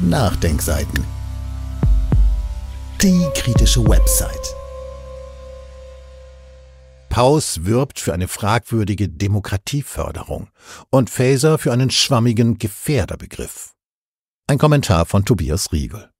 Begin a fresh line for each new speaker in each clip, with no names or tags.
Nachdenkseiten. Die kritische Website. Paus wirbt für eine fragwürdige Demokratieförderung und Faeser für einen schwammigen Gefährderbegriff. Ein Kommentar von Tobias Riegel.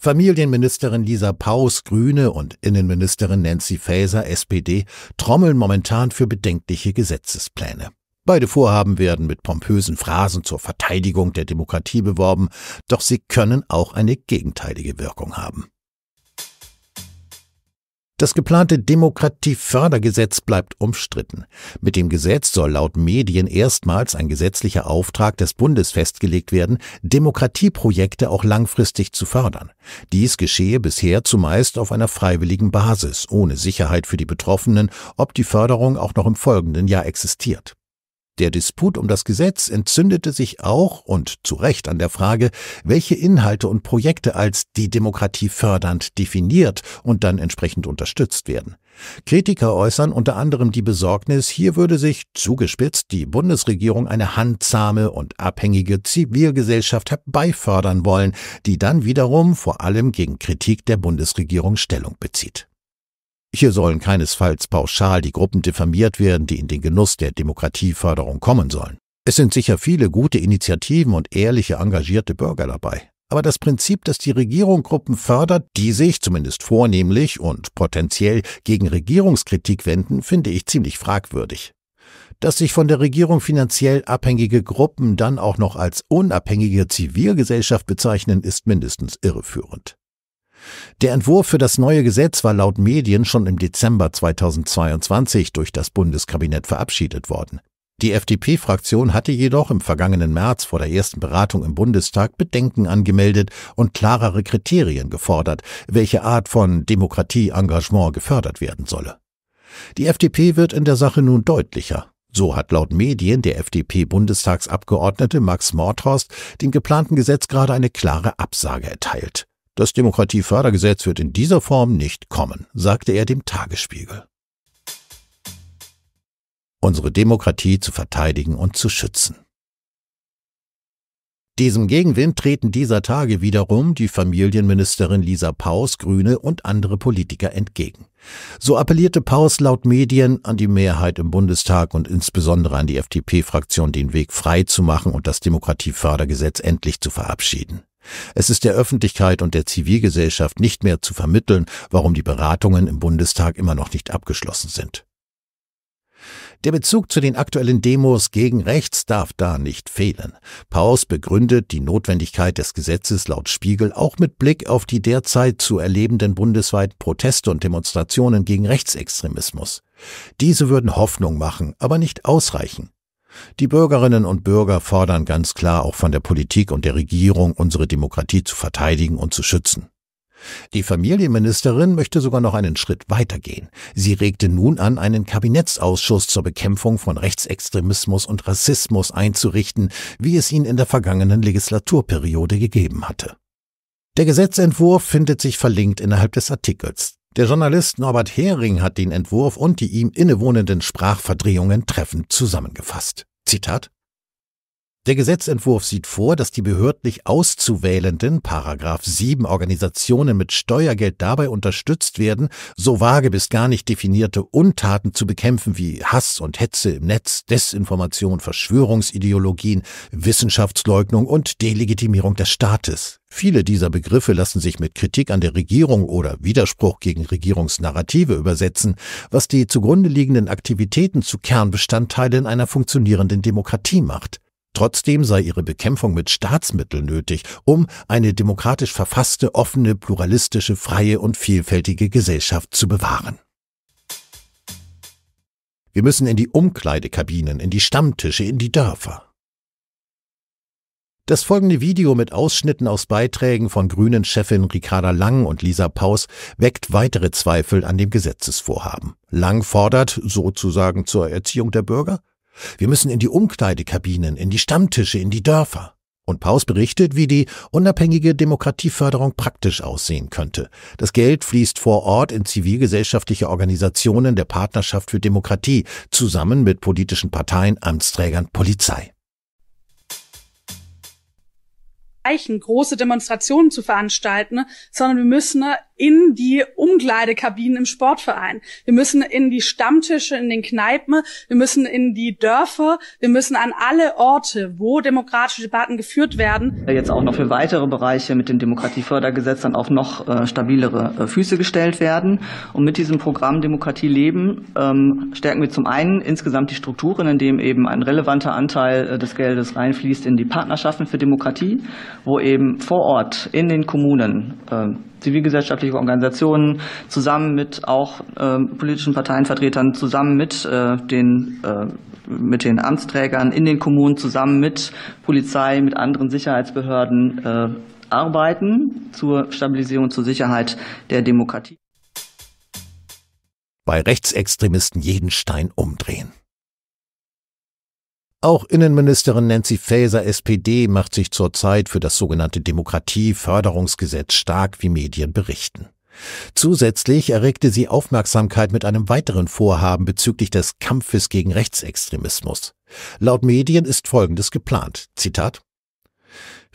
Familienministerin Lisa Paus, Grüne und Innenministerin Nancy Faeser, SPD, trommeln momentan für bedenkliche Gesetzespläne. Beide Vorhaben werden mit pompösen Phrasen zur Verteidigung der Demokratie beworben, doch sie können auch eine gegenteilige Wirkung haben. Das geplante Demokratiefördergesetz bleibt umstritten. Mit dem Gesetz soll laut Medien erstmals ein gesetzlicher Auftrag des Bundes festgelegt werden, Demokratieprojekte auch langfristig zu fördern. Dies geschehe bisher zumeist auf einer freiwilligen Basis, ohne Sicherheit für die Betroffenen, ob die Förderung auch noch im folgenden Jahr existiert. Der Disput um das Gesetz entzündete sich auch und zu Recht an der Frage, welche Inhalte und Projekte als die Demokratie fördernd definiert und dann entsprechend unterstützt werden. Kritiker äußern unter anderem die Besorgnis, hier würde sich zugespitzt die Bundesregierung eine handsame und abhängige Zivilgesellschaft herbeifördern wollen, die dann wiederum vor allem gegen Kritik der Bundesregierung Stellung bezieht. Hier sollen keinesfalls pauschal die Gruppen diffamiert werden, die in den Genuss der Demokratieförderung kommen sollen. Es sind sicher viele gute Initiativen und ehrliche, engagierte Bürger dabei. Aber das Prinzip, dass die Regierung Gruppen fördert, die sich zumindest vornehmlich und potenziell gegen Regierungskritik wenden, finde ich ziemlich fragwürdig. Dass sich von der Regierung finanziell abhängige Gruppen dann auch noch als unabhängige Zivilgesellschaft bezeichnen, ist mindestens irreführend. Der Entwurf für das neue Gesetz war laut Medien schon im Dezember 2022 durch das Bundeskabinett verabschiedet worden. Die FDP-Fraktion hatte jedoch im vergangenen März vor der ersten Beratung im Bundestag Bedenken angemeldet und klarere Kriterien gefordert, welche Art von Demokratieengagement gefördert werden solle. Die FDP wird in der Sache nun deutlicher. So hat laut Medien der FDP-Bundestagsabgeordnete Max Mordhorst dem geplanten Gesetz gerade eine klare Absage erteilt. Das Demokratiefördergesetz wird in dieser Form nicht kommen, sagte er dem Tagesspiegel. Unsere Demokratie zu verteidigen und zu schützen. Diesem Gegenwind treten dieser Tage wiederum die Familienministerin Lisa Paus, Grüne und andere Politiker entgegen. So appellierte Paus laut Medien an die Mehrheit im Bundestag und insbesondere an die FDP-Fraktion, den Weg frei zu machen und das Demokratiefördergesetz endlich zu verabschieden. Es ist der Öffentlichkeit und der Zivilgesellschaft nicht mehr zu vermitteln, warum die Beratungen im Bundestag immer noch nicht abgeschlossen sind. Der Bezug zu den aktuellen Demos gegen rechts darf da nicht fehlen. Paus begründet die Notwendigkeit des Gesetzes laut Spiegel auch mit Blick auf die derzeit zu erlebenden bundesweiten Proteste und Demonstrationen gegen Rechtsextremismus. Diese würden Hoffnung machen, aber nicht ausreichen. Die Bürgerinnen und Bürger fordern ganz klar auch von der Politik und der Regierung, unsere Demokratie zu verteidigen und zu schützen. Die Familienministerin möchte sogar noch einen Schritt weitergehen. Sie regte nun an, einen Kabinettsausschuss zur Bekämpfung von Rechtsextremismus und Rassismus einzurichten, wie es ihn in der vergangenen Legislaturperiode gegeben hatte. Der Gesetzentwurf findet sich verlinkt innerhalb des Artikels. Der Journalist Norbert Hering hat den Entwurf und die ihm innewohnenden Sprachverdrehungen treffend zusammengefasst. Zitat der Gesetzentwurf sieht vor, dass die behördlich auszuwählenden Paragraph 7 Organisationen mit Steuergeld dabei unterstützt werden, so vage bis gar nicht definierte Untaten zu bekämpfen wie Hass und Hetze im Netz, Desinformation, Verschwörungsideologien, Wissenschaftsleugnung und Delegitimierung des Staates. Viele dieser Begriffe lassen sich mit Kritik an der Regierung oder Widerspruch gegen Regierungsnarrative übersetzen, was die zugrunde liegenden Aktivitäten zu Kernbestandteilen einer funktionierenden Demokratie macht. Trotzdem sei ihre Bekämpfung mit Staatsmitteln nötig, um eine demokratisch verfasste, offene, pluralistische, freie und vielfältige Gesellschaft zu bewahren. Wir müssen in die Umkleidekabinen, in die Stammtische, in die Dörfer. Das folgende Video mit Ausschnitten aus Beiträgen von Grünen Chefin Ricarda Lang und Lisa Paus weckt weitere Zweifel an dem Gesetzesvorhaben. Lang fordert, sozusagen zur Erziehung der Bürger, wir müssen in die Umkleidekabinen, in die Stammtische, in die Dörfer. Und Paus berichtet, wie die unabhängige Demokratieförderung praktisch aussehen könnte. Das Geld fließt vor Ort in zivilgesellschaftliche Organisationen der Partnerschaft für Demokratie zusammen mit politischen Parteien, Amtsträgern, Polizei. erreichen, große Demonstrationen zu veranstalten, ne, sondern wir müssen ne, in die Umkleidekabinen im Sportverein. Wir müssen in die Stammtische, in den Kneipen, wir müssen in die Dörfer, wir müssen an alle Orte, wo demokratische Debatten geführt werden. Jetzt auch noch für weitere Bereiche mit dem Demokratiefördergesetz dann auf noch äh, stabilere äh, Füße gestellt werden. Und mit diesem Programm Demokratie leben ähm, stärken wir zum einen insgesamt die Strukturen, indem eben ein relevanter Anteil äh, des Geldes reinfließt in die Partnerschaften für Demokratie wo eben vor Ort in den Kommunen ähm, zivilgesellschaftliche Organisationen zusammen mit auch ähm, politischen Parteienvertretern, zusammen mit äh, den äh, mit den Amtsträgern in den Kommunen zusammen mit Polizei, mit anderen Sicherheitsbehörden äh, arbeiten zur Stabilisierung, zur Sicherheit der Demokratie. Bei Rechtsextremisten jeden Stein umdrehen. Auch Innenministerin Nancy Faeser SPD macht sich zurzeit für das sogenannte Demokratieförderungsgesetz stark, wie Medien berichten. Zusätzlich erregte sie Aufmerksamkeit mit einem weiteren Vorhaben bezüglich des Kampfes gegen Rechtsextremismus. Laut Medien ist Folgendes geplant. Zitat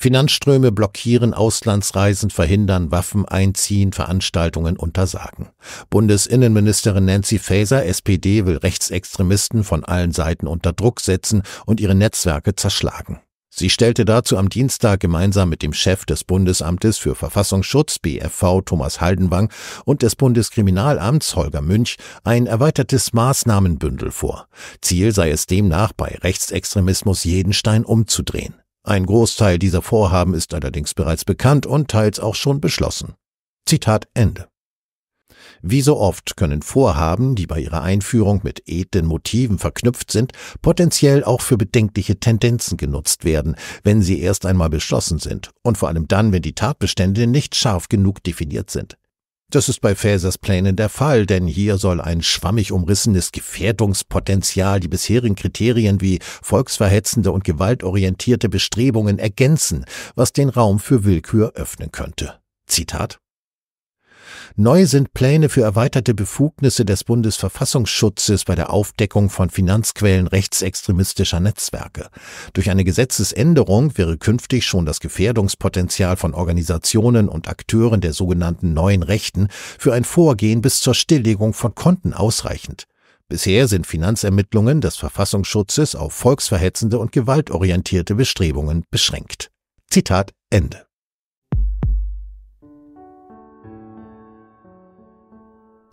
Finanzströme blockieren Auslandsreisen, verhindern Waffen einziehen, Veranstaltungen untersagen. Bundesinnenministerin Nancy Faeser, SPD, will Rechtsextremisten von allen Seiten unter Druck setzen und ihre Netzwerke zerschlagen. Sie stellte dazu am Dienstag gemeinsam mit dem Chef des Bundesamtes für Verfassungsschutz BFV Thomas Haldenwang und des Bundeskriminalamts Holger Münch ein erweitertes Maßnahmenbündel vor. Ziel sei es demnach, bei Rechtsextremismus jeden Stein umzudrehen. Ein Großteil dieser Vorhaben ist allerdings bereits bekannt und teils auch schon beschlossen. Zitat Ende. Wie so oft können Vorhaben, die bei ihrer Einführung mit edlen Motiven verknüpft sind, potenziell auch für bedenkliche Tendenzen genutzt werden, wenn sie erst einmal beschlossen sind und vor allem dann, wenn die Tatbestände nicht scharf genug definiert sind. Das ist bei Fäsers Plänen der Fall, denn hier soll ein schwammig umrissenes Gefährdungspotenzial die bisherigen Kriterien wie volksverhetzende und gewaltorientierte Bestrebungen ergänzen, was den Raum für Willkür öffnen könnte. Zitat Neu sind Pläne für erweiterte Befugnisse des Bundesverfassungsschutzes bei der Aufdeckung von Finanzquellen rechtsextremistischer Netzwerke. Durch eine Gesetzesänderung wäre künftig schon das Gefährdungspotenzial von Organisationen und Akteuren der sogenannten neuen Rechten für ein Vorgehen bis zur Stilllegung von Konten ausreichend. Bisher sind Finanzermittlungen des Verfassungsschutzes auf volksverhetzende und gewaltorientierte Bestrebungen beschränkt. Zitat Ende.